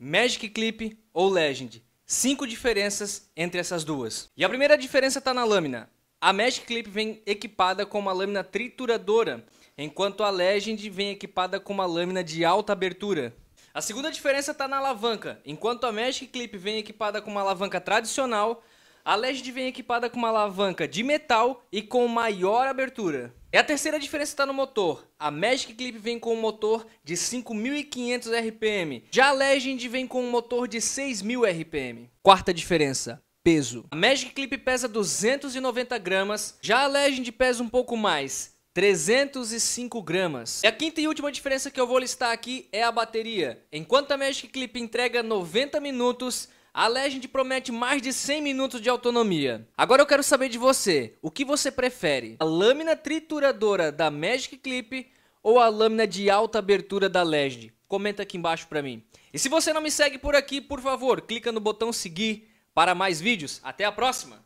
Magic Clip ou Legend. Cinco diferenças entre essas duas. E a primeira diferença está na lâmina. A Magic Clip vem equipada com uma lâmina trituradora, enquanto a Legend vem equipada com uma lâmina de alta abertura. A segunda diferença está na alavanca. Enquanto a Magic Clip vem equipada com uma alavanca tradicional, a Legend vem equipada com uma alavanca de metal e com maior abertura. E é a terceira diferença está no motor. A Magic Clip vem com um motor de 5.500 RPM. Já a Legend vem com um motor de 6.000 RPM. Quarta diferença, peso. A Magic Clip pesa 290 gramas, já a Legend pesa um pouco mais, 305 gramas. E a quinta e última diferença que eu vou listar aqui é a bateria. Enquanto a Magic Clip entrega 90 minutos, a Legend promete mais de 100 minutos de autonomia. Agora eu quero saber de você, o que você prefere? A lâmina trituradora da Magic Clip ou a lâmina de alta abertura da Legend? Comenta aqui embaixo pra mim. E se você não me segue por aqui, por favor, clica no botão seguir para mais vídeos. Até a próxima!